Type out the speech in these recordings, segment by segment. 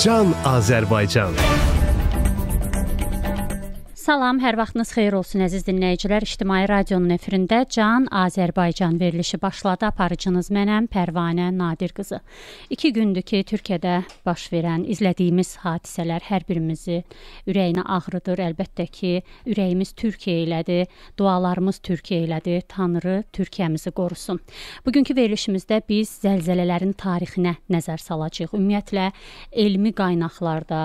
Can Azərbaycan. Salam, hər vaxtınız xeyir olsun əziz dinləyicilər. İctimai Radionun efirində Can Azərbaycan verilişi başladı. Aparıcınız mənəm Pərvanə Nadir qızı. 2 gündür ki, Türkiyədə baş verən izlədiyimiz hadisələr hər birimizi ürəyinə ağrıdır. Əlbəttə ki, ürəyimiz Türkiyə ilədir, dualarımız Türkiyə ilədir. Tanrı Türkiyəmizi qorusun. Bugünkü verilişimizdə biz zəlzələlərin tarixinə nəzər salacağıq. Ümumiyyətlə elmi qaynaqlarda,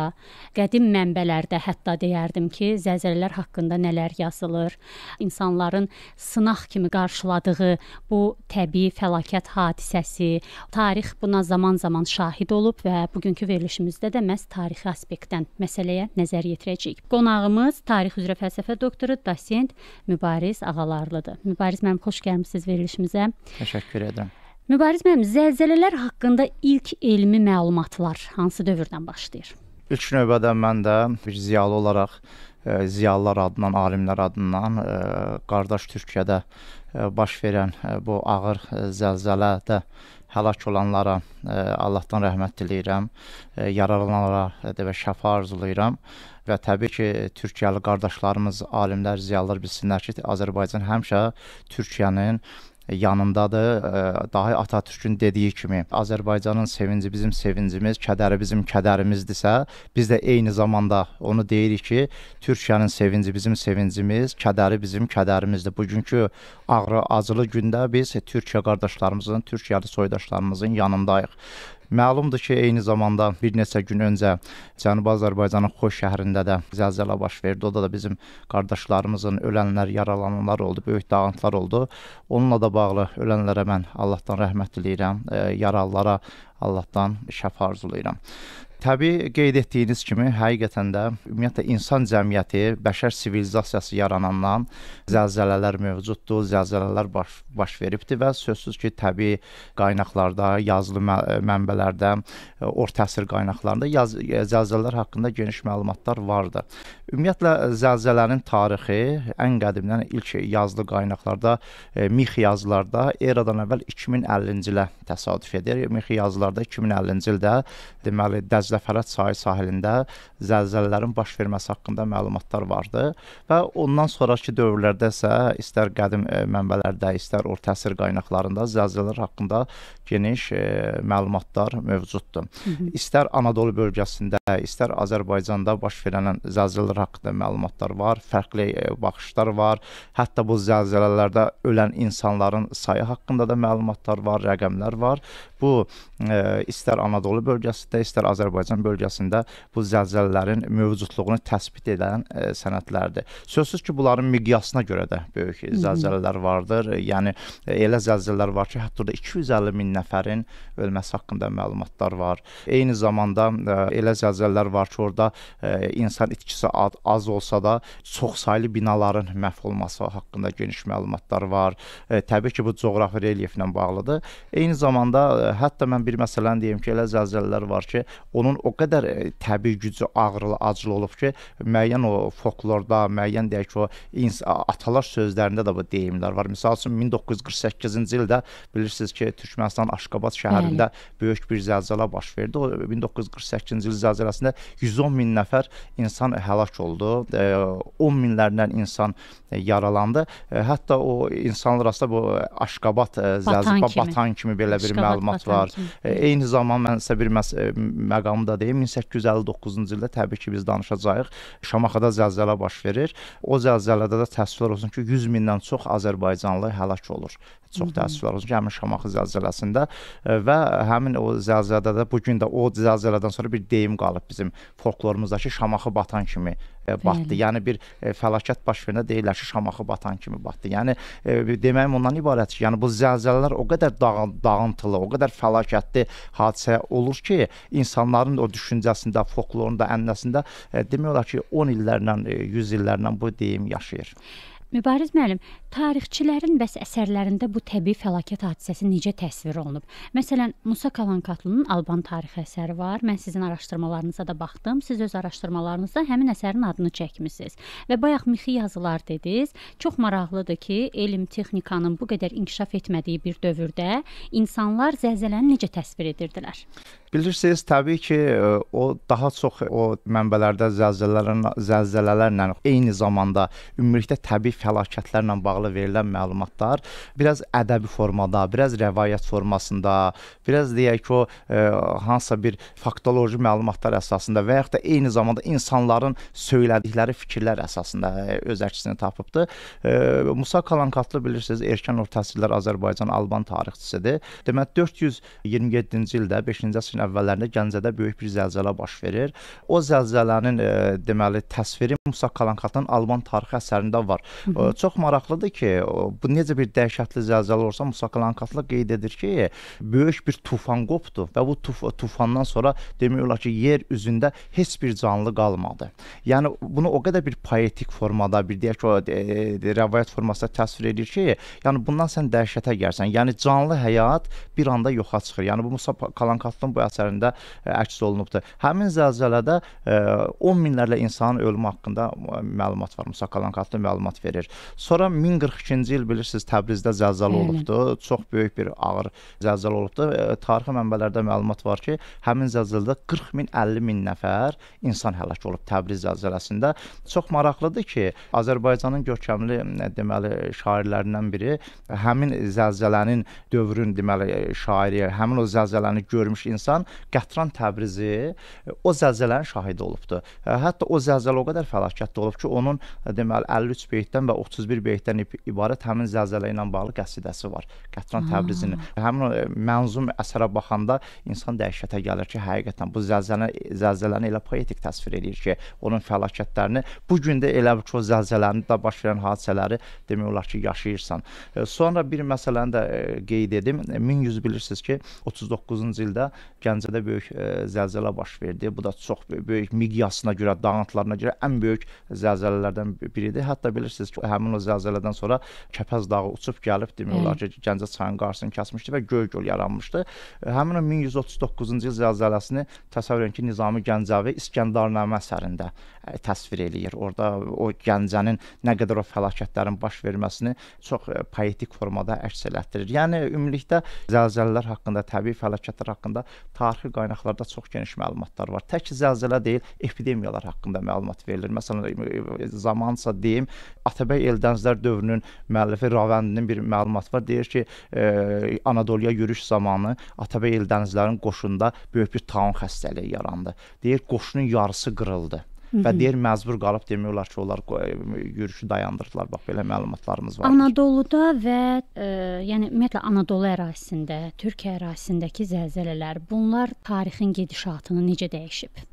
qədim mənbələrdə hətta deyərdim ki, zəlzələ məsələlər haqqında nələr yazılır, insanların sınaq kimi qarşıladığı bu təbii fəlakət hadisəsi, tarix buna zaman-zaman şahid olub və bugünkü verilişimizdə də məhz tarixi aspektdən məsələyə nəzər yetirəcəyik. Qonağımız tarix üzrə fəlsəfə doktoru, dosent Mübariz Ağalarlıdır. Mübariz mənim xoş gəlmisiniz verilişimizə. Təşəkkür edirəm. Mübariz müəllim, zəlzələlər haqqında ilk elmi məlumatlar hansı dövrdən başlayır? İlk növbədə mən də bir ziyalı olaraq ziyalılar adından, alimlər adından e, qardaş Türkiyədə e, baş verən e, bu ağır zəlzələdə həlak olanlara Allahdan rəhmət diləyirəm. Yaralananlara də və şəfa arzulayıram və təbii ki, Türkiyəli qardaşlarımız, alimlər, ziyalılar bilsinlər ki, Azərbaycan həmişə Türkiyənin yanındadır. Daha Atatürkün dediyi kimi Azərbaycanın sevinci bizim sevincimiz, kədəri bizim kədərimizdirsə, biz də eyni zamanda onu deyirik ki, Türkiyənin sevinci bizim sevincimiz, kədəri bizim kədərimizdir. Bugünkü ağrı, acılı gündə biz Türkiyə qardaşlarımızın, Türkiyəli soydaşlarımızın yanındayıq. Məlumdur ki, eyni zamanda bir neçə gün öncə Cənubi Azərbaycanın Xoş şəhərində də zəlzələ baş verdi. Orada da bizim qardaşlarımızın ölənlər, yaralananlar oldu, böyük dağıntılar oldu. Onunla da bağlı ölənlərə mən Allahdan rəhmət diləyirəm, e, yaralılara Allahdan şəfa arzulayıram. Təbii qeyd etdiyiniz kimi, həqiqətən də ümumiyyətlə insan cəmiyyəti, bəşər sivilizasiyası yaranandan zəlzələlər mövcuddur, zəlzələlər baş, baş veribdir və sözsüz ki, təbii qaynaqlarda, yazılı mə mənbələrdə, e, orta əsr qaynaqlarında yaz e, zəlzələlər haqqında geniş məlumatlar vardı. Ümumiyyətlə zəlzələnin tarixi ən qədimdən ilk yazılı qaynaqlarda, e, mix yazılarda eradan əvvəl 2050-ci ilə təsadüf edir. Mix yazılarda 2050-ci ildə deməli Dəzl Zəfərət çayı sahilində zəlzələlərin baş verməsi haqqında məlumatlar vardı və ondan sonrakı dövrlərdə isə istər qədim e, mənbələrdə, istər orta əsr qaynaqlarında zəlzələlər haqqında geniş e, məlumatlar mövcuddur. Hı -hı. İstər Anadolu bölgəsində, istər Azərbaycanda baş verən zəlzələlər haqqında məlumatlar var, fərqli e, baxışlar var. Hətta bu zəlzələlərdə ölən insanların sayı haqqında da məlumatlar var, rəqəmlər var bu e, istər Anadolu bölgəsində, istər Azərbaycan bölgəsində bu zəlzələlərin mövcudluğunu təsbit edən e, sənədlərdir. Sözsüz ki, bunların miqyasına görə də böyük zəlzələlər vardır. Yəni e, elə zəlzələlər var ki, hətta da 250 min nəfərin ölməsi haqqında məlumatlar var. Eyni zamanda elə zəlzələlər var ki, orada insan itkisi az olsa da çoxsaylı binaların məhv olması haqqında geniş məlumatlar var. Təbii ki, bu coğrafi relyeflə bağlıdır. Eyni zamanda hətta mən bir məsələni deyim ki, elə zəlzələlər var ki, onun o qədər e, təbii gücü ağrılı, acılı olub ki, müəyyən o folklorda, müəyyən deyək ki, o atalar sözlərində də bu deyimlər var. Məsəl üçün 1948-ci ildə bilirsiniz ki, Türkmənistan Aşqabad şəhərində Bəli. böyük bir zəlzələ baş verdi. O 1948-ci il zəlzələsində 110 min nəfər insan həlak oldu. 10 e, minlərdən insan e, yaralandı. Hətta o insanlar arasında bu Aşqabad zəlzələ batan kimi, batan kimi belə bir Aşqabad məlumat təsərrüfat var. E, eyni zamanda mən sizə bir məs məqamı da deyim. 1859-cu ildə təbii ki, biz danışacağıq. Şamaxıda zəlzələ baş verir. O zəlzələdə də təəssüflər olsun ki, 100 mindən çox Azərbaycanlı həlak olur çox təəssüflər olsun ki, həmin Şamaxı zəlzələsində və həmin o zəlzələdə də bu gün də o zəlzələdən sonra bir deyim qalıb bizim folklorumuzdakı Şamaxı batan kimi E, batdı. Yəni bir e, fəlakət baş verəndə deyirlər ki, Şamaxı batan kimi batdı. Yəni e, deməyim ondan ibarət ki, yəni bu zəlzələlər o qədər dağıntılı, o qədər fəlakətli hadisə olur ki, insanların o düşüncəsində, folklorunda, ənənəsində demək olar ki, 10 illərlə, 100 illərlə bu deyim yaşayır. Mübariz müəllim, tarixçilərin bəs əsərlərində bu təbii fəlakət hadisəsi necə təsvir olunub? Məsələn, Musa Kalankatlının Alban tarixi əsəri var. Mən sizin araşdırmalarınıza da baxdım. Siz öz araşdırmalarınızda həmin əsərin adını çəkmisiniz və bayaq mixi yazılar dediniz. Çox maraqlıdır ki, elm texnikanın bu qədər inkişaf etmədiyi bir dövrdə insanlar zəlzələni necə təsvir edirdilər? Bilirsiniz, təbii ki, e, o daha çox o mənbələrdə zəlzələlərlə zəlzələlərlə eyni zamanda ümumilikdə təbii fəlakətlərlə bağlı verilən məlumatlar biraz ədəbi formada, biraz rəvayət formasında, biraz deyək ki, o ə, e, hansısa bir faktoloji məlumatlar əsasında və yaxud da eyni zamanda insanların söylədikləri fikirlər əsasında e, öz əksini tapıbdı. Ə, Musa Kalankatlı bilirsiniz, erkən orta əsrlər Azərbaycan Alban tarixçisidir. Deməli 427-ci ildə 5-ci əsrin əvvəllərində Gəncədə böyük bir zəlzələ baş verir. O zəlzələnin e, deməli təsviri Musa Kalankatın Alban tarixi əsərində var. E, çox maraqlıdır ki, bu necə bir dəhşətli zəlzələ olsa Musa Kalankatlı qeyd edir ki, böyük bir tufan qopdu və bu tuf tufandan sonra demək olar ki, yer üzündə heç bir canlı qalmadı. Yəni bunu o qədər bir poetik formada, bir deyək ki, o e, e rəvayət formasında təsvir edir ki, yəni bundan sən dəhşətə gəlsən. Yəni canlı həyat bir anda yoxa çıxır. Yəni bu Musa Kalankatın bu tarixi əsərində e, əks olunubdur. Həmin zəlzələdə 10 e, minlərlə insanın ölümü haqqında e, məlumat var. Musakalank adlı məlumat verir. Sonra 1042-ci il bilirsiniz Təbrizdə zəlzələ olubdu. Çox böyük bir ağır zəlzələ olubdu. Tarixi mənbələrdə məlumat var ki, həmin zəlzələdə 40 min 50 min nəfər insan həlak olub Təbriz zəlzələsində. Çox maraqlıdır ki, Azərbaycanın görkəmli deməli şairlərindən biri həmin zəlzələnin dövrün deməli şairi, həmin o zəlzələni görmüş insan Azərbaycan Qətran Təbrizi e, o zəlzələnin şahidi olubdur. E, hətta o zəlzələ o qədər fəlakətli olub ki, onun e, deməli 53 beytdən və 31 beytdən ibarət həmin zəlzələ ilə bağlı qəsidəsi var. Qətran hə. Təbrizinin. Həmin o mənzum əsərə baxanda insan dəhşətə gəlir ki, həqiqətən bu zəlzələ zəlzələni elə poetik təsvir eləyir ki, onun fəlakətlərini bu gün də elə bir ki, o zəlzələnin də baş verən hadisələri demək olar ki, yaşayırsan. Sonra bir məsələni də qeyd edim. 1100 bilirsiniz ki, 39-cu ildə Gəncədə böyük ə, e, zəlzələ baş verdi. Bu da çox böyük, böyük miqyasına görə, dağıntılarına görə ən böyük zəlzələlərdən biri idi. Hətta bilirsiniz ki, həmin o zəlzələdən sonra Kəpəz dağı uçub gəlib demək olar ki, Gəncə çayının qarşısını kəsmişdi və göy göl yaranmışdı. E, həmin o 1139-cu il zəlzələsini təsəvvür edin ki, Nizami Gəncəvi İskəndərnamə əsərində təsvir eləyir. Orda o Gəncənin nə qədər o fəlakətlərin baş verməsini çox poetik formada əks etdirir. Yəni ümumilikdə zəlzələlər haqqında, təbii fəlakətlər haqqında tarixi qaynaqlarda çox geniş məlumatlar var. Tək zəlzələ deyil, epidemiyalar haqqında məlumat verilir. Məsələn, zamansa deyim, Atabəy Eldənizlər dövrünün müəllifi Ravəndinin bir məlumatı var. Deyir ki, e, Anadoluya yürüş zamanı Atabəy Eldənizlərin qoşunda böyük bir taun xəstəliyi yarandı. Deyir, qoşunun yarısı qırıldı və mhm. deyir məcbur qalıb demək olar ki, onlar yürüşü dayandırdılar. Bax belə məlumatlarımız var. Anadoluda və ə, e, yəni ümumiyyətlə Anadolu ərazisində, Türkiyə ərazisindəki zəlzələlər, bunlar tarixin gedişatını necə dəyişib?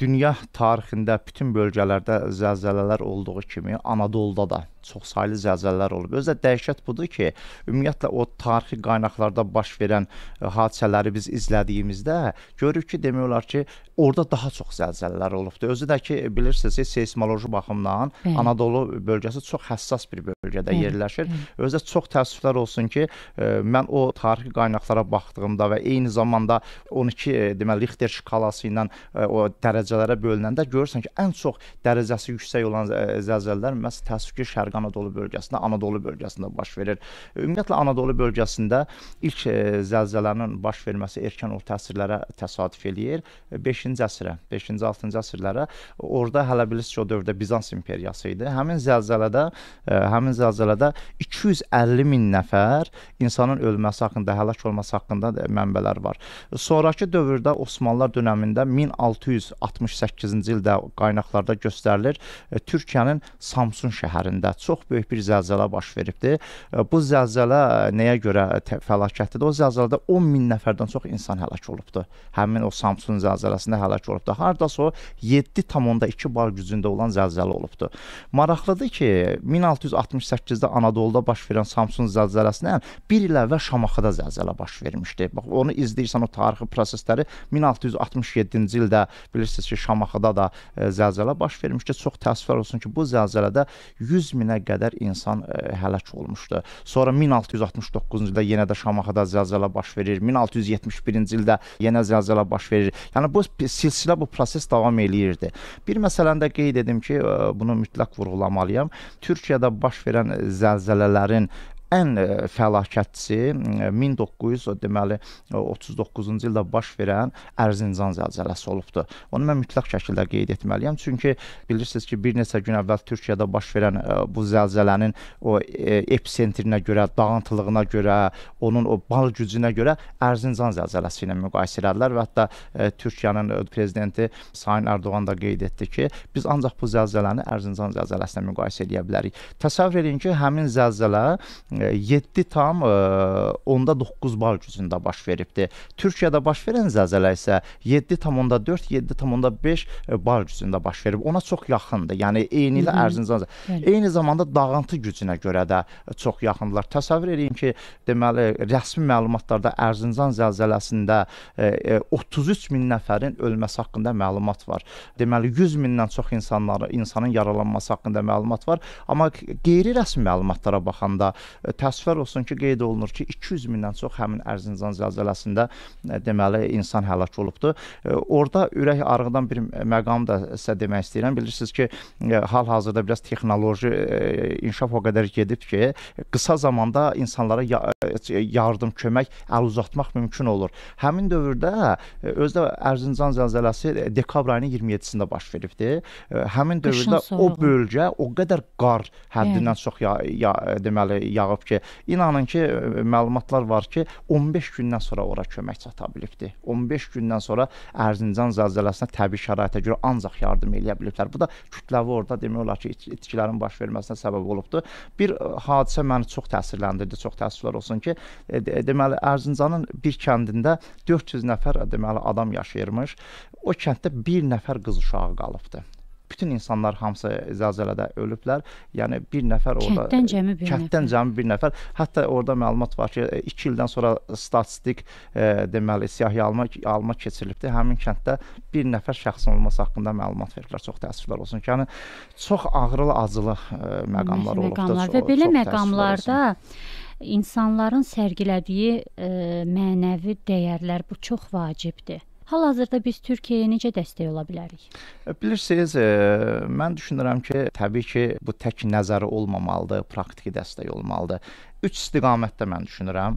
Dünya tarixində bütün bölgələrdə zəlzələlər olduğu kimi Anadoluda da çoxsaylı zəlzələlər olub. Özü də dəhşət budur ki, ümumiyyətlə o tarixi qaynaqlarda baş verən e, hadisələri biz izlədiyimizdə görürük ki, demək olar ki, orada daha çox zəlzələlər olubdu. Özü də ki, bilirsiniz, seysmoloji baxımdan Bəli. Anadolu bölgəsi çox həssas bir bölgədə Bəli. yerləşir. Bəli. Özü də çox təəssüflər olsun ki, e, mən o tarixi qaynaqlara baxdığımda və eyni zamanda 12 e, deməli Richter şkalası ilə o dərəcələrə bölünəndə görürsən ki, ən çox dərəcəsi yüksək olan zəlzələlər məhz təəssüf ki, şərq Şərqi Anadolu bölgəsində, Anadolu bölgəsində baş verir. Ümumiyyətlə Anadolu bölgəsində ilk e, zəlzələnin baş verməsi erkən o təsirlərə təsadüf eləyir 5-ci əsrə, 5-ci 6-cı əsrlərə. Orda hələ bilirsiniz ki, o dövrdə Bizans imperiyası idi. Həmin zəlzələdə, e, həmin zəlzələdə 250 min nəfər insanın ölməsi haqqında, həlak olması haqqında mənbələr var. Sonrakı dövrdə Osmanlılar dövründə 1668-ci ildə qaynaqlarda göstərilir e, Türkiyənin Samsun şəhərində çox böyük bir zəlzələ baş veribdi. E, bu zəlzələ e, nəyə görə fəlakətdir? O zəlzələdə 10 min nəfərdən çox insan həlak olubdu. Həmin o Samsun zəlzələsində həlak olubdu. Hardasa o 7.2 bar gücündə olan zəlzələ olubdu. Maraqlıdır ki, 1668-də Anadoluda baş verən Samsun zəlzələsindən 1 il əvvəl Şamaxıda zəlzələ baş vermişdi. Bax, onu izləyirsən o tarixi prosesləri 1667-ci ildə bilirsiniz ki, Şamaxıda da e, zəlzələ baş vermişdi. Çox təəssüflər olsun ki, bu zəlzələdə 100 minə minə qədər insan ə, e, hələk olmuşdu. Sonra 1669-cu ildə yenə də Şamaxıda zəlzələ baş verir. 1671-ci ildə yenə zəlzələ baş verir. Yəni bu silsilə bu proses davam eləyirdi. Bir məsələni də qeyd edim ki, ə, e, bunu mütləq vurğulamalıyam. Türkiyədə baş verən zəlzələlərin ən e, fəlakətçisi e, 1900 deməli 39-cu e, ildə baş verən Ərzincan zəlzələsi olubdur. Onu mən mütləq şəkildə qeyd etməliyəm. Çünki bilirsiniz ki, bir neçə gün əvvəl Türkiyədə baş verən bu zəlzələnin o epsentrinə görə, dağıntılığına görə, onun o bal gücünə görə Ərzincan zəlzələsi ilə müqayisə edirlər və hətta Türkiyənin prezidenti Sayın Erdoğan da qeyd etdi ki, biz ancaq bu zəlzələni Ərzincan zəlzələsi ilə müqayisə edə bilərik. Təsəvvür edin ki, həmin zəlzələ 7 e, tam e, onda 9 bal gücündə baş veribdi. Türkiyədə baş verən zəlzələ isə 7.4, 7.5 e, bal gücündə baş verib. Ona çox yaxındır. Yəni eyni ilə Ərzincan. Eyni zamanda dağıntı gücünə görə də çox yaxındırlar. Təsəvvür eləyin ki, deməli rəsmi məlumatlarda Ərzincan zəlzələsində 33 min nəfərin ölməsi haqqında məlumat var. Deməli 100 mindən çox insanların insanın yaralanması haqqında məlumat var. Amma qeyri-rəsmi məlumatlara baxanda E, təəssüflər olsun ki, qeyd olunur ki, 200 mindən çox həmin Ərzincan zəlzələsində e, deməli insan həlak olubdu. E, Orda ürək ağrıdan bir məqam da sizə demək istəyirəm. Bilirsiniz ki, hal-hazırda biraz texnoloji inkişaf o qədər gedib ki, qısa zamanda insanlara yardım, kömək əl uzatmaq mümkün olur. Həmin dövrdə özdə Ərzincan zəlzələsi dekabr ayının 27-sində baş veribdi. Həmin dövrdə o bölgə o qədər qar həddindən yəni. çox ya, ya deməli yağıb olub ki, inanın ki, e, məlumatlar var ki, 15 gündən sonra ora kömək çata bilibdir. 15 gündən sonra Ərzincan zəlzələsinə təbii şəraitə görə ancaq yardım eləyə biliblər. Bu da kütləvi orada demək olar ki, itkilərin baş verməsinə səbəb olubdur. Bir e, hadisə məni çox təsirləndirdi, çox təəssüflər olsun ki, e, deməli Ərzincanın bir kəndində 400 nəfər deməli adam yaşayırmış. O kənddə bir nəfər qız uşağı qalıbdı bütün insanlar hamısı zəlzələdə ölüblər. Yəni bir nəfər orada kənddən cəmi bir kənddən nəfər. cəmi bir nəfər. Hətta orada məlumat var ki, 2 e, ildən sonra statistik e, deməli siyahıya alma alma keçirilibdi. Həmin kənddə bir nəfər şəxsin olması haqqında məlumat veriblər. Çox təəssüflər olsun ki, yəni çox ağrılı, acılı e, məqamlar olubdu. Məqamlar çox, və belə məqamlarda insanların sərgilədiyi e, mənəvi dəyərlər bu çox vacibdir. Hal-hazırda biz Türkiyəyə necə dəstək ola bilərik? E, bilirsiniz, e, mən düşünürəm ki, təbii ki, bu tək nəzəri olmamalıdır, praktiki dəstək olmalıdır. Üç istiqamətdə mən düşünürəm.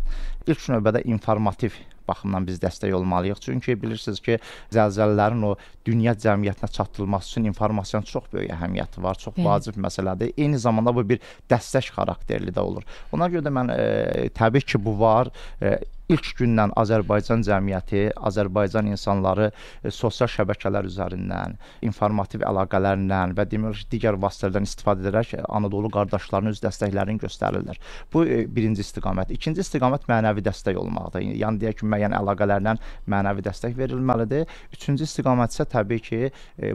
İlk növbədə informativ baxımdan biz dəstək olmalıyıq. Çünki bilirsiniz ki, zəlzələlərin o dünya cəmiyyətinə çatdırılması üçün informasiyanın çox böyük əhəmiyyəti var, çox Bəli. vacib məsələdir. Eyni zamanda bu bir dəstək xarakterli də olur. Ona görə də mən e, təbii ki, bu var. E, ilk gündən Azərbaycan cəmiyyəti, Azərbaycan insanları e, sosial şəbəkələr üzərindən, informativ əlaqələrlə və demək olar ki, digər vasitələrdən istifadə edərək e, Anadolu qardaşlarına öz dəstəklərini göstərirlər. Bu e, birinci istiqamət. İkinci istiqamət mənəvi dəstək olmaqdır. Yəni deyək ki, müəyyən əlaqələrlə mənəvi dəstək verilməlidir. Üçüncü istiqamət isə təbii ki,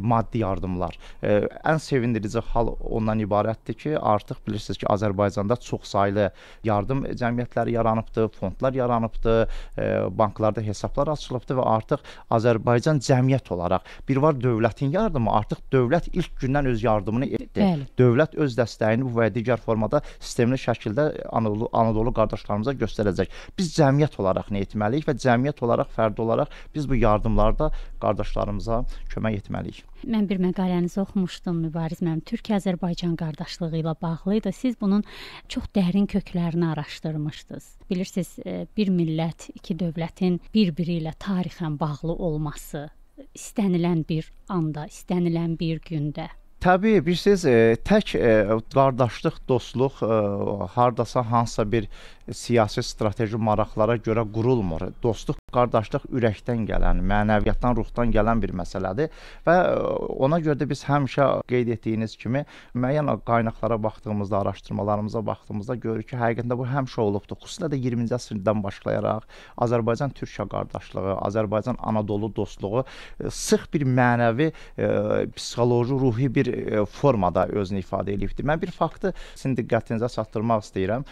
maddi yardımlar. Ən sevindirici hal ondan ibarətdir ki, artıq bilirsiniz ki, Azərbaycanda çoxsaylı yardım cəmiyyətləri yaranıbdır, fondlar yaranıbdır açılıbdı, e, banklarda hesablar açılıbdı və artıq Azərbaycan cəmiyyət olaraq bir var dövlətin yardımı, artıq dövlət ilk gündən öz yardımını etdi. Bəli. Dövlət öz dəstəyini bu və digər formada sistemli şəkildə Anadolu, Anadolu qardaşlarımıza göstərəcək. Biz cəmiyyət olaraq nə etməliyik və cəmiyyət olaraq, fərdi olaraq biz bu yardımlarda qardaşlarımıza kömək etməliyik. Mən bir məqalənizi oxumuşdum Mübariz müəllim. Türkiyə-Azərbaycan qardaşlığı ilə bağlı idi. Siz bunun çox dərin köklərini araşdırmışdınız. Bilirsiniz, e, bir millət millət, iki dövlətin bir-biri ilə tarixən bağlı olması istənilən bir anda, istənilən bir gündə Təbii, bilirsiniz, e, tək e, qardaşlıq, dostluq e, hardasa hansısa bir siyasi strateji maraqlara görə qurulmur. Dostluq, qardaşlıq ürəkdən gələn, mənəviyyatdan, ruhdan gələn bir məsələdir və e, ona görə də biz həmişə qeyd etdiyiniz kimi müəyyən qaynaqlara baxdığımızda, araşdırmalarımıza baxdığımızda görürük ki, həqiqətən bu həmişə olubdur. Xüsusilə də 20-ci əsrdən başlayaraq Azərbaycan-Türkiyə qardaşlığı, Azərbaycan-Anadolu dostluğu e, sıx bir mənəvi, e, psixoloji, ruhi bir formada özünü ifadə eləyibdi. Mən bir faktı sizin diqqətinizə çatdırmaq istəyirəm.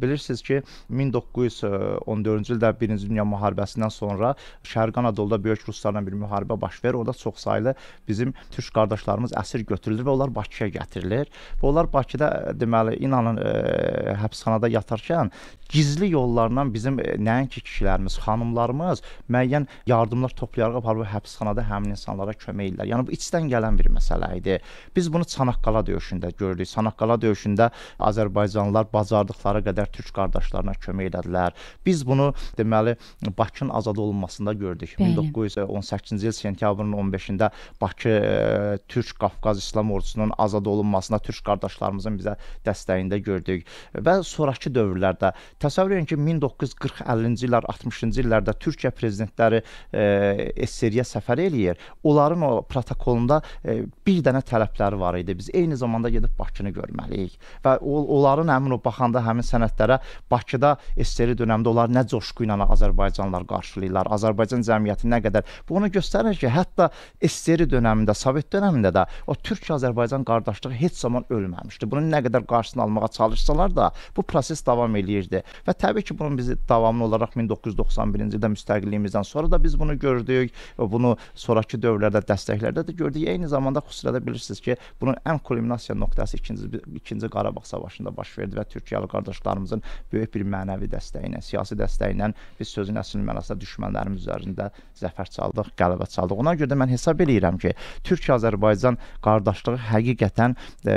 Bilirsiniz Bilirsiniz ki, 1914-cü ildə Birinci Dünya müharibəsindən sonra Şərqi Anadoluda böyük ruslarla bir müharibə baş verir. Orada çoxsaylı bizim türk qardaşlarımız əsir götürülür və onlar Bakıya gətirilir. Və onlar Bakıda e, deməli inanın ə, e, həbsxanada yatarkən gizli yollarla bizim ə, e, nəinki kişilərimiz, xanımlarımız müəyyən yardımlar toplayaraq aparıb həbsxanada həmin insanlara kömək edirlər. Yəni bu içdən gələn bir məsələ idi. Biz bunu Çanaqqala döyüşündə gördük. Çanaqqala döyüşündə Azərbaycanlılar bacardıqları qədər türk qardaşlarına kömək elədilər. Biz bunu deməli Bakının azad olunmasında gördük. 1918-ci il sentyabrın 15-də Bakı ə, e, Türk Qafqaz İslam Ordusunun azad olunmasına türk qardaşlarımızın bizə dəstəyində gördük. Və sonrakı dövrlərdə təsəvvür edin ki 1940-50-ci illər, 60-cı illərdə Türkiyə prezidentləri e, SSR-yə səfər eləyir. Onların o protokolunda ə, e, bir dənə tələbləri var idi. Biz eyni zamanda gedib Bakını görməliyik və o, onların həmin o baxanda həmin sənədlərə Bakıda SSRİ dönəmdə onlar nə coşqu ilə Azərbaycanlar qarşılayırlar. Azərbaycan cəmiyyəti nə qədər. Bu onu göstərir ki, hətta SSRİ dönəmində, Sovet dönəmində də o Türkiyə-Azərbaycan qardaşlığı heç zaman ölməmişdi. Bunun nə qədər qarşısını almağa çalışsalar da, bu proses davam eləyirdi. Və təbii ki, bunun bizi davamlı olaraq 1991-ci ildə müstəqilliyimizdən sonra da biz bunu gördük. Bunu sonrakı dövrlərdə, dəstəklərdə də gördük. Eyni zamanda xüsusilə də bilirsiniz ki, bunun ən kulminasiya nöqtəsi 2-ci 2-ci Qarabağ savaşında baş verdi və Türkiyəli qardaşlarımızın böyük bir mənəvi dəstəklə, siyasi dəstəklə biz sözün əsl mənasında düşmənlərimiz üzərində zəfər çaldıq, qələbə çaldıq. Ona görə də mən hesab eləyirəm ki, Türkiyə-Azərbaycan qardaşlığı həqiqətən e,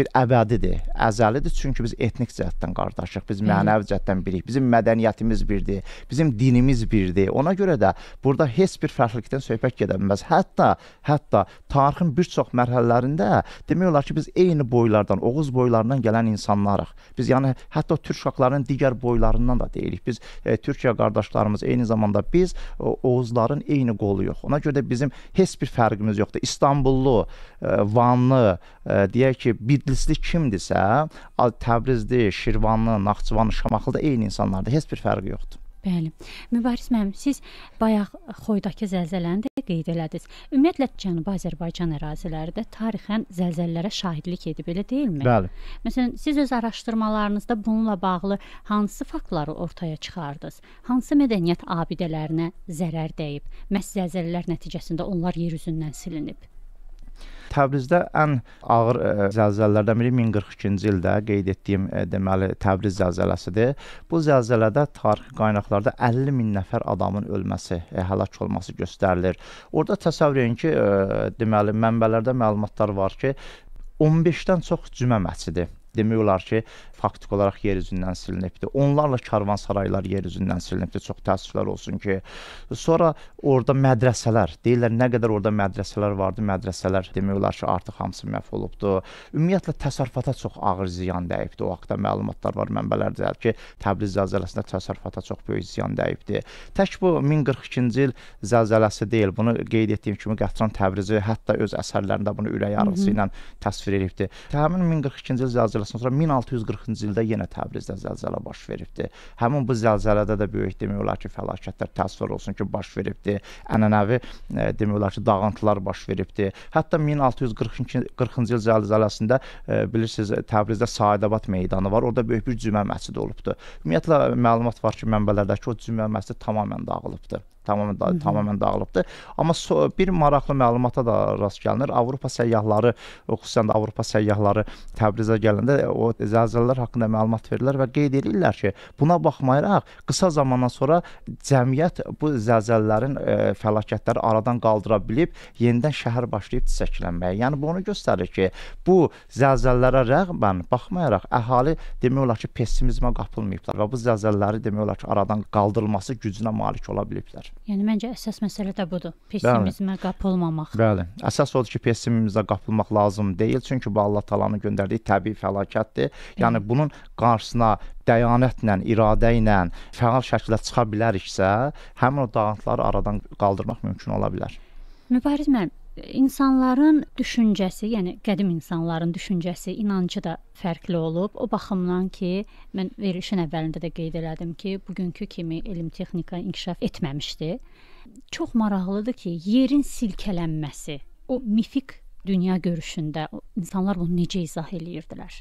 bir əbədidir, əzəlidir, çünki biz etnik cəhətdən qardaşıq, biz mənəvi cəhətdən birik, bizim mədəniyyətimiz birdir, bizim dinimiz birdir. Ona görə də burada heç bir fərqlilikdən söhbət gedə bilməz. Hətta hətta tarixin bir çox mərhələlərində demək olar ki, biz eyni boylardan, Oğuz boylarından gələn insanlarıq. Biz yəni hətta türk xalqlarının digər boylarından da deyilik. Biz e, Türkiyə qardaşlarımız eyni zamanda biz e, Oğuzların eyni qolu yox. Ona görə də bizim heç bir fərqimiz yoxdur. İstanbullu, e, Vanlı, e, deyək ki, Bidlisli kimdirsə, Təbrizli, Şirvanlı, Naxçıvanlı, Şamaxılı da eyni insanlardır. Heç bir fərqi yoxdur. Bəli. Mübariz müəllim, siz bayaq Xoydakı zəlzələni də qeyd elədiniz. Ümumiyyətlə Cənubi Azərbaycan əraziləri də tarixən zəlzələlərə şahidlik edib, elə deyilmi? Bəli. Məsələn, siz öz araşdırmalarınızda bununla bağlı hansı faktları ortaya çıxardınız? Hansı mədəniyyət abidələrinə zərər dəyib? Məs zəlzələlər nəticəsində onlar yer üzündən silinib? Təbrizdə ən ağır e, zəlzələlərdən biri 1042-ci ildə qeyd etdiyim e, deməli Təbriz zəlzələsidir. Bu zəlzələdə tarixi qaynaqlarda 50 min nəfər adamın ölməsi, e, həlak olması göstərilir. Orda təsəvvür edin ki, deməli mənbələrdə məlumatlar var ki, 15-dən çox cümə məscidi demək olar ki, faktiki olaraq yer üzündən silinibdir. Onlarla karvansaraylar yer üzündən silinibdir. Çox təəssüflər olsun ki. Sonra orada mədrəsələr, deyirlər nə qədər orada mədrəsələr vardı, mədrəsələr demək olar ki, artıq hamısı məhv olubdu. Ümumiyyətlə təsərrüfata çox ağır ziyan dəyibdi. O haqqda məlumatlar var mənbələrdədir ki, Təbriz zəlzələsində təsərrüfata çox böyük ziyan dəyibdi. Tək bu 1042-ci il zəlzələsi deyil. Bunu qeyd etdiyim kimi Qətran Təbrizi hətta öz əsərlərində bunu ürək yarğısı ilə təsvir edibdi. Həmin 1042-ci il zəlzələsi zəlzələdən sonra 1640-cı ildə yenə Təbrizdə zəlzələ baş veribdi. Həmin bu zəlzələdə də böyük demək olar ki, fəlakətlər təəssüf olsun ki, baş veribdi. Ənənəvi ə, e, demək olar ki, dağıntılar baş veribdi. Hətta 1640-cı il zəlzələsində ə, e, bilirsiniz Təbrizdə Saidabad meydanı var. Orada böyük bir cümə məscidi olubdu. Ümumiyyətlə məlumat var ki, mənbələrdəki o cümə məscidi tamamilə dağılıbdı tamamilə da, tamamilə dağılıbdır. Amma so bir maraqlı məlumata da rast gəlinir. Avropa səyyahları, xüsusən də Avropa səyyahları Təbrizə gələndə o zəlzələlər haqqında məlumat verirlər və qeyd edirlər ki, buna baxmayaraq qısa zamandan sonra cəmiyyət bu zəlzələlərin e, fəlakətləri aradan qaldıra bilib, yenidən şəhər başlayıb çiçəklənməyə. Yəni bu onu göstərir ki, bu zəlzələlərə rəğmən baxmayaraq əhali demək olar ki, pessimizmə qapılmayıblar və bu zəlzələləri demək olar ki, aradan qaldırılması gücünə malik ola biliblər. Yəni məncə əsas məsələ də budur. Pessimizmə qapılmamaq. Bəli. Əsas odur ki, pessimizmə qapılmaq lazım deyil, çünki bu Allah Taala'nın göndərdiyi təbii fəlakətdir. Yəni Bəli. bunun qarşısına dəyanətlə, iradə ilə fəal şəkildə çıxa biləriksə, həmin o dağıntıları aradan qaldırmaq mümkün ola bilər. Mübariz müəllim, insanların düşüncəsi, yəni qədim insanların düşüncəsi, inancı da fərqli olub. O baxımdan ki, mən verilişin əvvəlində də qeyd elədim ki, bugünkü kimi elm texnika inkişaf etməmişdi. Çox maraqlıdır ki, yerin silkələnməsi, o mifik dünya görüşündə insanlar bunu necə izah eləyirdilər?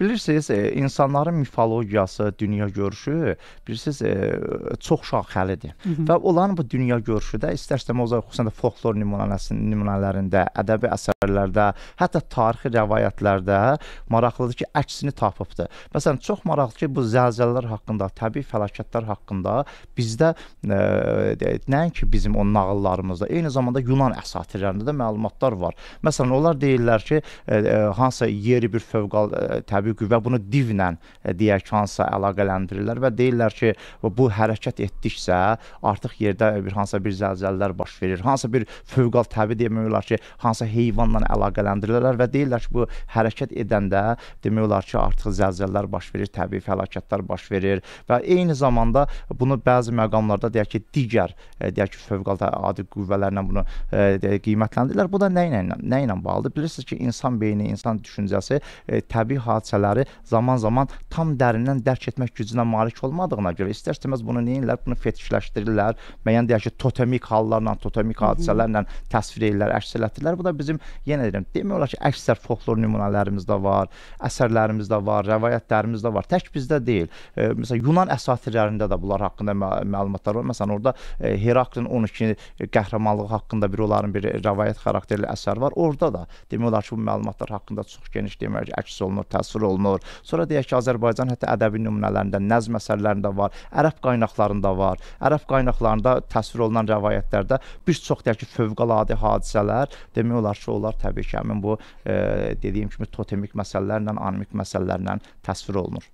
Bilirsiniz, e, insanların mifologiyası, dünya görüşü, bilirsiniz, e, çox şaxəlidir. Hı -hı. Və onların bu dünya görüşü də istərsəmiz xüsusən də folklor nümunələrində, nümunələrində, ədəbi əsərlərdə, hətta tarixi rəvayətlərdə maraqlıdır ki, əksini tapıbdı. Məsələn, çox maraqlı ki, bu zəlzələlər haqqında, təbii fəlakətlər haqqında bizdə e, nəinki bizim o nağıllarımızda, eyni zamanda Yunan əsatirlərində də məlumatlar var. Məsələn, baxırsan, onlar deyirlər ki, e, e, hansısa yeri bir fövqəladə e, təbii qüvvə bunu divlə deyək ki, hansısa əlaqələndirirlər və deyirlər ki, bu hərəkət etdikcə artıq yerdə bir hansısa bir zəlzələlər baş verir. Hansısa bir fövqəladə təbii demək olar ki, hansısa heyvanla əlaqələndirirlər və deyirlər ki, bu hərəkət edəndə demək olar ki, artıq zəlzələlər baş verir, təbii fəlakətlər baş verir və eyni zamanda bunu bəzi məqamlarda deyək ki, digər deyək ki, fövqəladə adi qüvvələrlə bunu deyək, qiymətləndirirlər. Bu da nə ilə nə ilə ilə bağlıdır. Bilirsiniz ki, insan beyni, insan düşüncəsi e, təbii hadisələri zaman-zaman tam dərindən dərk etmək gücünə malik olmadığına görə istər-istəməz bunu nəyirlər? Bunu fetişləşdirirlər. Müəyyən deyək ki, totemik hallarla, totemik hadisələrlə təsvir edirlər, əks etdirlər. Bu da bizim yenə deyirəm, demək olar ki, əksər folklor nümunələrimizdə var, əsərlərimizdə var, rəvayətlərimizdə var. Tək bizdə deyil. E, məsələn, Yunan əsatirlərində də bunlar haqqında məlumatlar var. Məsələn, orada e, Heraklın 12 qəhrəmanlığı haqqında bir onların bir rəvayət xarakterli əsər var. Orada Burada da demək olar ki, bu məlumatlar haqqında çox geniş demək əks olunur, təsvir olunur. Sonra deyək ki, Azərbaycan hətta ədəbi nümunələrində, nəzm əsərlərində var, ərəb qaynaqlarında var. Ərəb qaynaqlarında təsvir olunan rəvayətlərdə bir çox deyək ki, fövqəladə hadisələr demək olar ki, onlar təbii ki, həmin bu e, dediyim kimi totemik məsələlərlə, animik məsələlərlə təsvir olunur.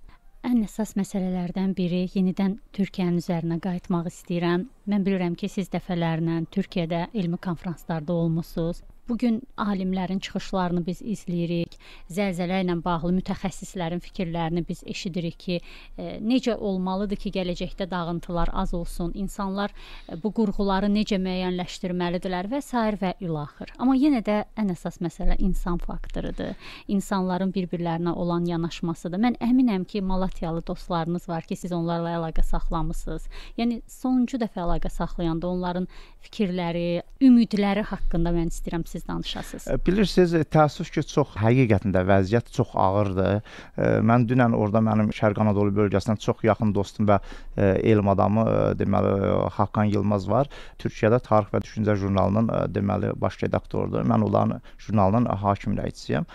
Ən əsas məsələlərdən biri yenidən Türkiyənin üzərinə qayıtmaq istəyirəm. Mən bilirəm ki, siz dəfələrlə Türkiyədə elmi konfranslarda olmusunuz. Bu gün alimlərin çıxışlarını biz izləyirik. Zəlzələ ilə bağlı mütəxəssislərin fikirlərini biz eşidirik ki, e, necə olmalıdır ki, gələcəkdə dağıntılar az olsun, insanlar e, bu qurğuları necə müəyyənləşdirməlidirlər və s. və ilaxır. Amma yenə də ən əsas məsələ insan faktorudur. İnsanların bir-birlərinə olan yanaşmasıdır. Mən əminəm ki, Malatyalı dostlarınız var ki, siz onlarla əlaqə saxlamısınız. Yəni sonuncu dəfə əlaqə saxlayanda onların fikirləri, ümidləri haqqında mən istəyirəm siz danışasınız. E, bilirsiniz, təəssüf ki, çox həqiqətən də vəziyyət çox ağırdır. E, mən dünən orada mənim Şərq Anadolu bölgəsindən çox yaxın dostum və e, elm adamı deməli Hakan Yılmaz var. Türkiyədə Tarix və Düşüncə jurnalının deməli baş redaktorudur. Mən onların jurnalının hakim rəisiyəm.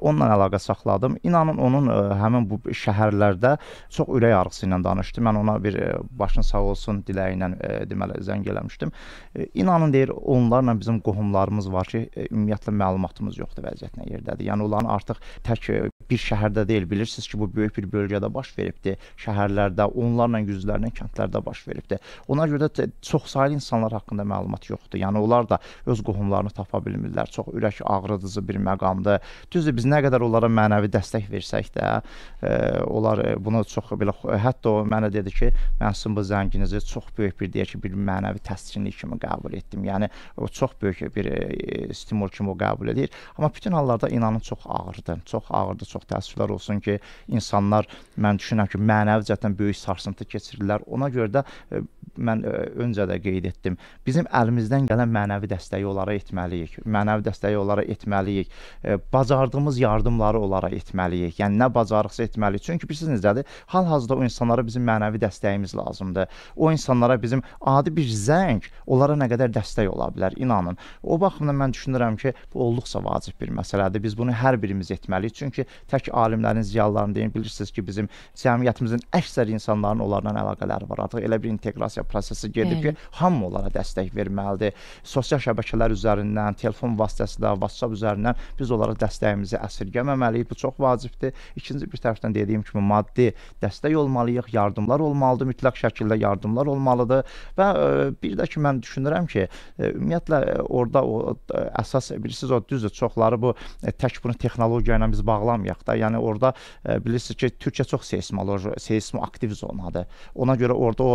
Onunla əlaqə saxladım. İnanın onun həmin bu şəhərlərdə çox ürək ağrısı ilə danışdı. Mən ona bir başın sağ olsun diləyinlə deməli zəng eləmişdim. E, inanın deyir, onlarla bizim qohumlarımız var ki, e, ümumiyyətlə məlumatımız yoxdur vəziyyətinə yerdədir. Yəni onların artıq tək e, bir şəhərdə deyil, bilirsiniz ki, bu böyük bir bölgədə baş veribdi. Şəhərlərdə, onlarla yüzlərlə kəndlərdə baş veribdi. Ona görə də çox saylı insanlar haqqında məlumat yoxdur. Yəni onlar da öz qohumlarını tapa bilmirlər. Çox ürək ağrıdıcı bir məqamdır. Düzdür, biz nə qədər onlara mənəvi dəstək versək də, ə, onlar bunu çox belə hətta o mənə dedi ki, "Mənim sizin bu zənginizi çox böyük bir deyək ki, bir mənəvi təskinlik kimi qəbul etdim. Yəni o çox böyük bir e, stimul kimi o qəbul edir. Amma bütün hallarda inanın çox ağırdır. Çox ağırdır. Çox təəssüflər olsun ki, insanlar mən düşünürəm ki, mənəvi cəhətdən böyük sarsıntı keçirirlər. Ona görə də e, mən e, öncə də qeyd etdim. Bizim əlimizdən gələn mənəvi dəstəyi onlara etməliyik. Mənəvi dəstəyi onlara etməliyik. E, bacardığımız yardımları onlara etməliyik. Yəni nə bacarıqsa etməliyik. Çünki bilirsiniz necədir? Hal-hazırda o insanlara bizim mənəvi dəstəyimiz lazımdır. O insanlara bizim adi bir zəng onlara nə qədər dəstək ola bilər, inanın. O baxımdan mən düşünürəm ki, bu olduqca vacib bir məsələdir. Biz bunu hər birimiz etməliyik. Çünki tək alimlərin, ziyalıların deyim, bilirsiniz ki, bizim cəmiyyətimizin əksər insanların onlarla əlaqələri var. Artıq elə bir inteqrasiya prosesi gedib ki, hamı onlara dəstək verməlidir. Sosial şəbəkələr üzərindən, telefon vasitəsilə, WhatsApp üzərindən biz onlara dəstəyimizi əsirgəməməliyik. Bu çox vacibdir. İkinci bir tərəfdən dediyim kimi maddi dəstək olmalıyıq, yardımlar olmalıdır, mütləq şəkildə yardımlar olmalıdır Və e, bir də ki mən düşünürəm ki, e, ümumiyyətlə e, orada o əsas bilirsiniz o düzdür çoxları bu tək bunu texnologiya ilə biz bağlamayaq da. Yəni orada bilirsiniz ki, Türkiyə çox seysmoloji, seysmo aktiv zonadır. Ona görə orada o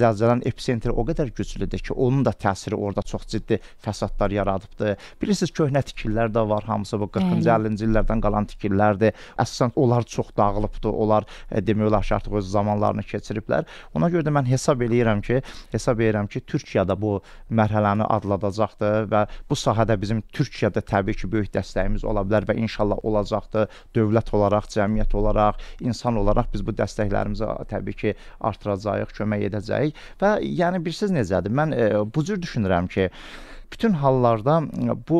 zəlzələnin epicentri o qədər güclüdür ki, onun da təsiri orada çox ciddi fəsadlar yaradıbdı. Bilirsiniz köhnə tikillər də var, hamısı bu 40-cı, 50-ci illərdən qalan tikillərdir. Əsasən onlar çox dağılıbdı. Onlar demək olar ki, artıq öz zamanlarını keçiriblər. Ona görə də mən hesab eləyirəm ki, hesab edirəm ki, Türkiyədə bu mərhələni adladacaqdır və bu sahədə bizim Türkiyədə təbii ki, böyük dəstəyimiz ola bilər və inşallah olacaqdır. Dövlət olaraq, cəmiyyət olaraq, insan olaraq biz bu dəstəklərimizi təbii ki, artıracağıq, kömək edəcəyik və yəni bilirsiniz necədir? Mən e, bu cür düşünürəm ki, bütün hallarda bu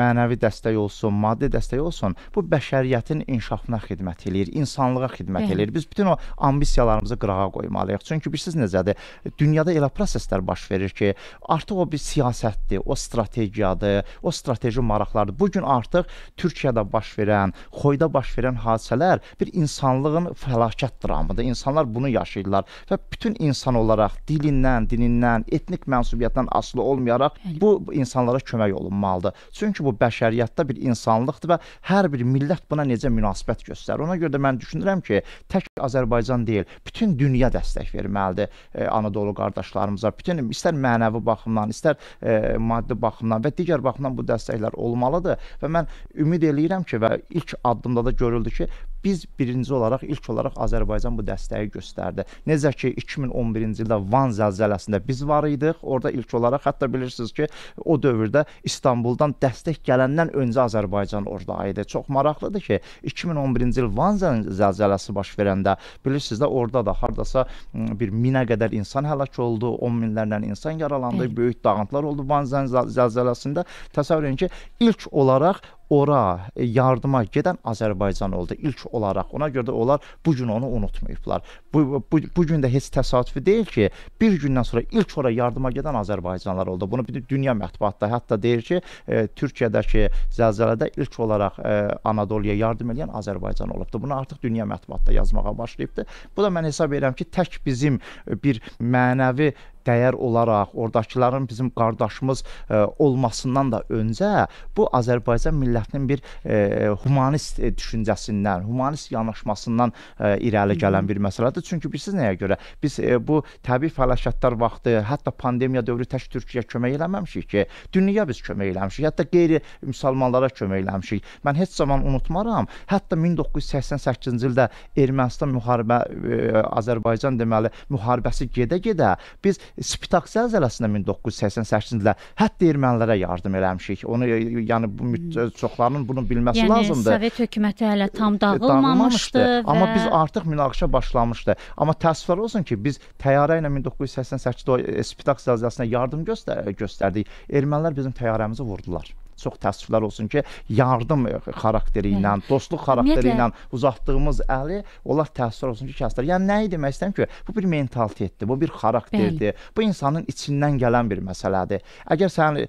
mənəvi dəstək olsun, maddi dəstək olsun, bu bəşəriyyətin inkişafına xidmət eləyir, insanlığa xidmət Bəli. eləyir. Biz bütün o ambisiyalarımızı qırağa qoymalıyıq. Çünki bilirsiniz necədir? Dünyada elə proseslər baş verir ki, artıq o bir siyasətdir, o strategiyadır, o strateji maraqlardır. Bu gün artıq Türkiyədə baş verən, Xoyda baş verən hadisələr bir insanlığın fəlakət dramıdır. İnsanlar bunu yaşayırlar və bütün insan olaraq dilindən, dinindən, etnik mənsubiyyətdən asılı olmayaraq Əlbəttə bu insanlara kömək olunmalıdır. Çünki bu bəşəriyyətdə bir insanlıqdır və hər bir millət buna necə münasibət göstərir. Ona görə də mən düşünürəm ki, tək Azərbaycan deyil, bütün dünya dəstək verməlidir e, Anadolu qardaşlarımıza. Bütün istər mənəvi baxımdan, istər e, maddi baxımdan və digər baxımdan bu dəstəklər olmalıdır və mən ümid eləyirəm ki və ilk addımda da görüldü ki, biz birinci olaraq, ilk olaraq Azərbaycan bu dəstəyi göstərdi. Necə ki, 2011-ci ildə Van zəlzələsində biz var idik, orada ilk olaraq, hətta bilirsiniz ki, o dövrdə İstanbuldan dəstək gələndən öncə Azərbaycan orada idi. Çox maraqlıdır ki, 2011-ci il Van zəlzələsi baş verəndə, bilirsiniz də, orada da hardasa bir minə qədər insan həlak oldu, 10 minlərlə insan yaralandı, Bəli. böyük dağıntılar oldu Van zəlzələsində. Təsəvvür edin ki, ilk olaraq ora e, yardıma gedən Azərbaycan oldu ilk olaraq. Ona görə də onlar bu gün onu unutmayıblar. Bu bu, bu gün də heç təsadüfi deyil ki, bir gündən sonra ilk ora yardıma gedən Azərbaycanlılar oldu. Bunu bir dünya mətbuatda hətta deyir ki, e, Türkiyədəki zəlzələdə ilk olaraq e, Anadoluya yardım edən Azərbaycan olubdu. Bunu artıq dünya mətbuatda yazmağa başlayıbdı. Bu da mən hesab edirəm ki, tək bizim e, bir mənəvi dəyər olaraq ordakıların bizim qardaşımız ə, e, olmasından da öncə bu Azərbaycan millətinin bir ə, e, humanist e, düşüncəsindən, humanist yanaşmasından ə, irəli gələn bir məsələdir. Çünki bilirsiniz nəyə görə? Biz ə, bu təbii fəlakətlər vaxtı, hətta pandemiya dövrü tək Türkiyəyə kömək eləməmişik ki, dünyaya biz kömək eləmişik, hətta qeyri-müsəlmanlara kömək eləmişik. Mən heç zaman unutmaram, hətta 1988-ci ildə Ermənistan müharibə ə, Azərbaycan deməli müharibəsi gedə-gedə biz Spitak zəlzələsində 1988-ci ildə hətta ermənilərə yardım eləmişik. Onu e, e, yəni bu hmm. çoxlarının bunu bilməsi yəni, lazımdır. Yəni Sovet hökuməti hələ tam e, dağılmamışdı. dağılmamışdı və... Amma biz artıq münaqişə başlamışdı. Amma təəssüflər olsun ki, biz təyyarə ilə 1988-də o Spitak zəlzələsinə yardım göstər göstərdik. Ermənilər bizim təyyarəmizi vurdular çox təəssüflər olsun ki, yardım e, xarakteri ilə, dostluq xarakteri ilə uzatdığımız əli onlar təəssüflər olsun ki, kəsdir. Yəni nəyi demək istəyirəm ki, bu bir mentalitetdir, bu bir xarakterdir. Bəli. Bu insanın içindən gələn bir məsələdir. Əgər sən e,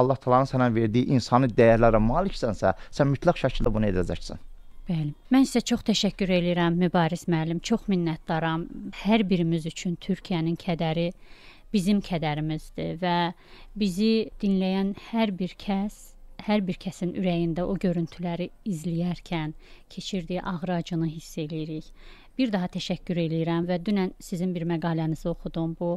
Allah təalanın sənə verdiyi insani dəyərlərə maliksənsə, sən mütləq şəkildə bunu edəcəksən. Bəli. Mən sizə çox təşəkkür edirəm Mübariz müəllim. Çox minnətdaram hər birimiz üçün Türkiyənin kədəri bizim kədərimizdir və bizi dinləyən hər bir kəs hər bir kəsin ürəyində o görüntüləri izləyərkən keçirdiyi ağrı acını hiss eləyirik bir daha təşəkkür eləyirəm və dünən sizin bir məqalənizi oxudum. Bu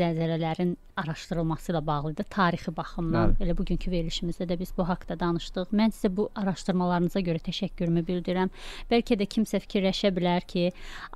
zəlzələlərin araşdırılması ilə bağlıdır, tarixi baxımdan. Bəli. Elə bugünkü verilişimizdə də biz bu haqqda danışdıq. Mən sizə bu araşdırmalarınıza görə təşəkkürümü bildirirəm. Bəlkə də kimsə fikirləşə bilər ki,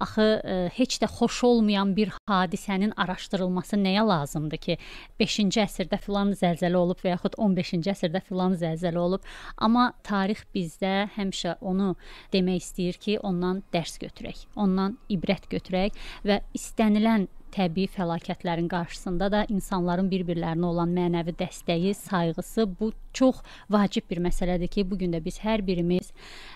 axı ə, e, heç də xoş olmayan bir hadisənin araşdırılması nəyə lazımdır ki, 5-ci əsrdə filan zəlzələ olub və yaxud 15-ci əsrdə filan zəlzələ olub. Amma tarix bizdə həmişə onu demək istəyir ki, ondan dərs götürək ondan ibrət götürək və istənilən təbii fəlakətlərin qarşısında da insanların bir-birlərinə olan mənəvi dəstəyi, sayğısı bu çox vacib bir məsələdir ki, bu gün də biz hər birimiz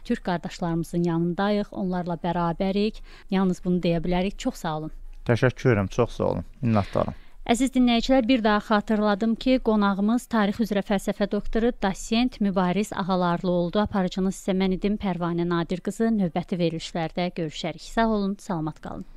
türk qardaşlarımızın yanındayıq, onlarla bərabərik. Yalnız bunu deyə bilərik. Çox sağ olun. Təşəkkür edirəm. Çox sağ olun. Minnətdaram. Əziz dinləyicilər, bir daha xatırladım ki, qonağımız tarix üzrə fəlsəfə doktoru dosent Mübariz Ağalarlı oldu. Aparıcınız isə mən idim Pərvanə Nadir qızı. Növbəti verilişlərdə görüşərik. Sağ olun, salamat qalın.